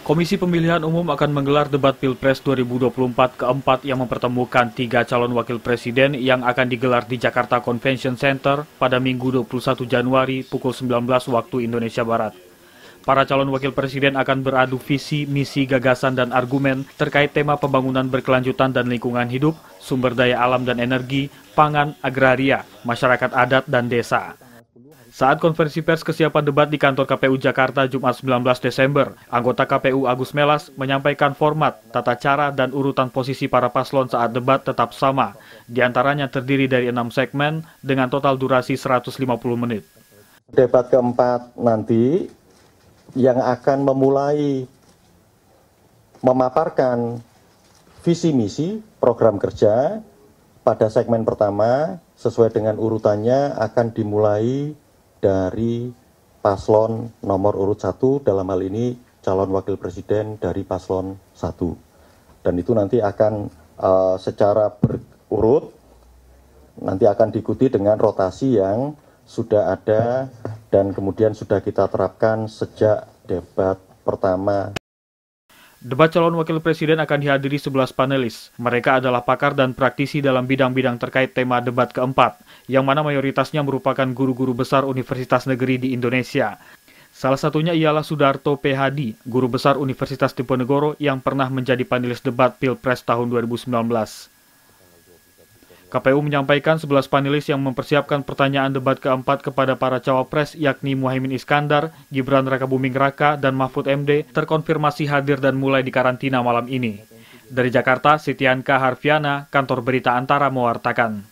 Komisi Pemilihan Umum akan menggelar debat Pilpres 2024 keempat yang mempertemukan tiga calon wakil presiden yang akan digelar di Jakarta Convention Center pada Minggu 21 Januari pukul 19 waktu Indonesia Barat. Para calon wakil presiden akan beradu visi, misi, gagasan, dan argumen terkait tema pembangunan berkelanjutan dan lingkungan hidup, sumber daya alam dan energi, pangan, agraria, masyarakat adat, dan desa. Saat konferensi pers kesiapan debat di kantor KPU Jakarta Jumat 19 Desember, anggota KPU Agus Melas menyampaikan format, tata cara, dan urutan posisi para paslon saat debat tetap sama. Di antaranya terdiri dari enam segmen dengan total durasi 150 menit. Debat keempat nanti yang akan memulai memaparkan visi misi program kerja pada segmen pertama sesuai dengan urutannya akan dimulai dari paslon nomor urut satu dalam hal ini calon wakil presiden dari paslon satu Dan itu nanti akan uh, secara berurut nanti akan diikuti dengan rotasi yang sudah ada dan kemudian sudah kita terapkan sejak debat pertama Debat calon wakil presiden akan dihadiri 11 panelis. Mereka adalah pakar dan praktisi dalam bidang-bidang terkait tema debat keempat, yang mana mayoritasnya merupakan guru-guru besar universitas negeri di Indonesia. Salah satunya ialah Sudarto PHD, guru besar Universitas Diponegoro yang pernah menjadi panelis debat Pilpres tahun 2019. KPU menyampaikan 11 panelis yang mempersiapkan pertanyaan debat keempat kepada para cawapres yakni Muhaimin Iskandar, Gibran Rakabuming Raka, dan Mahfud MD terkonfirmasi hadir dan mulai dikarantina malam ini. Dari Jakarta, Sitianka Harfiana, Kantor Berita Antara mewartakan.